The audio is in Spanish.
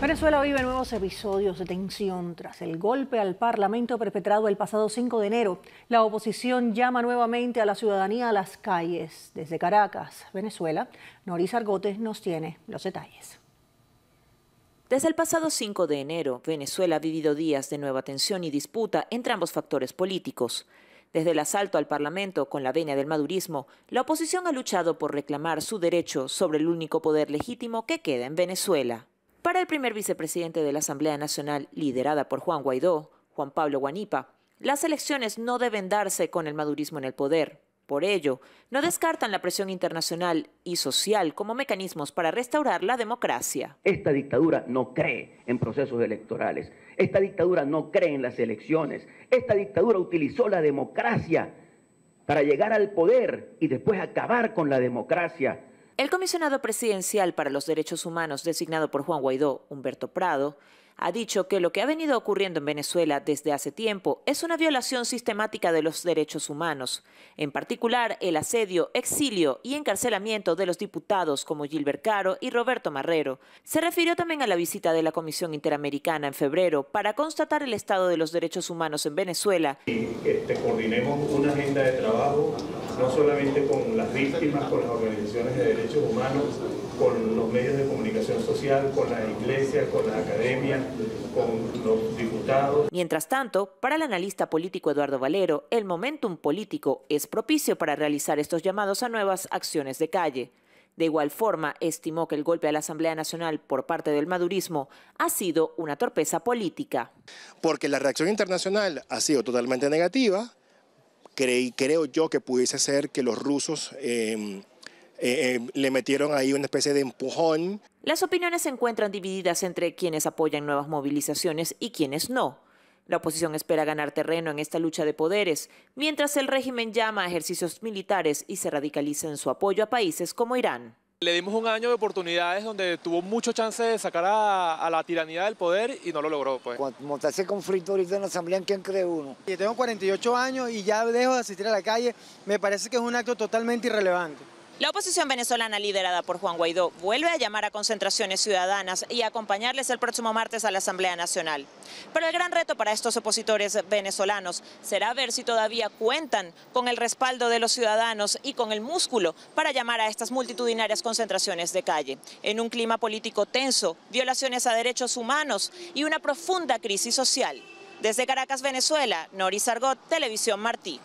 Venezuela vive nuevos episodios de tensión tras el golpe al Parlamento perpetrado el pasado 5 de enero. La oposición llama nuevamente a la ciudadanía a las calles. Desde Caracas, Venezuela, Noris Argote nos tiene los detalles. Desde el pasado 5 de enero, Venezuela ha vivido días de nueva tensión y disputa entre ambos factores políticos. Desde el asalto al Parlamento con la venia del madurismo, la oposición ha luchado por reclamar su derecho sobre el único poder legítimo que queda en Venezuela para el primer vicepresidente de la Asamblea Nacional, liderada por Juan Guaidó, Juan Pablo Guanipa, las elecciones no deben darse con el madurismo en el poder. Por ello, no descartan la presión internacional y social como mecanismos para restaurar la democracia. Esta dictadura no cree en procesos electorales. Esta dictadura no cree en las elecciones. Esta dictadura utilizó la democracia para llegar al poder y después acabar con la democracia. El comisionado presidencial para los derechos humanos, designado por Juan Guaidó, Humberto Prado, ha dicho que lo que ha venido ocurriendo en Venezuela desde hace tiempo es una violación sistemática de los derechos humanos, en particular el asedio, exilio y encarcelamiento de los diputados como Gilbert Caro y Roberto Marrero. Se refirió también a la visita de la Comisión Interamericana en febrero para constatar el estado de los derechos humanos en Venezuela. Este, coordinemos una agenda de trabajo no solamente con las víctimas, con las organizaciones de derechos humanos, con los medios de comunicación social, con la iglesia, con la academia, con los diputados. Mientras tanto, para el analista político Eduardo Valero, el momentum político es propicio para realizar estos llamados a nuevas acciones de calle. De igual forma, estimó que el golpe a la Asamblea Nacional por parte del madurismo ha sido una torpeza política. Porque la reacción internacional ha sido totalmente negativa, creo yo que pudiese ser que los rusos... Em, eh, em, le metieron ahí una especie de empujón. Las opiniones se encuentran divididas entre quienes apoyan nuevas movilizaciones y quienes no. La oposición espera ganar terreno en esta lucha de poderes, mientras el régimen llama a ejercicios militares y se radicaliza en su apoyo a países como Irán. Le dimos un año de oportunidades donde tuvo mucho chance de sacar a, la tiranía del poder y no lo logró. Pues. Cuando está ese conflicto ahorita en la Asamblea, ¿en quién cree uno? Yo tengo 48 años y ya dejo de asistir a la calle. Me parece que es un acto totalmente irrelevante. La oposición venezolana liderada por Juan Guaidó vuelve a llamar a concentraciones ciudadanas y a acompañarles el próximo martes a la Asamblea Nacional. Pero el gran reto para estos opositores venezolanos será ver si todavía cuentan con el respaldo de los ciudadanos y con el músculo para llamar a estas multitudinarias concentraciones de calle. En un clima político tenso, violaciones a derechos humanos y una profunda crisis social. Desde Caracas, Venezuela, Noris Argot, Televisión Martí.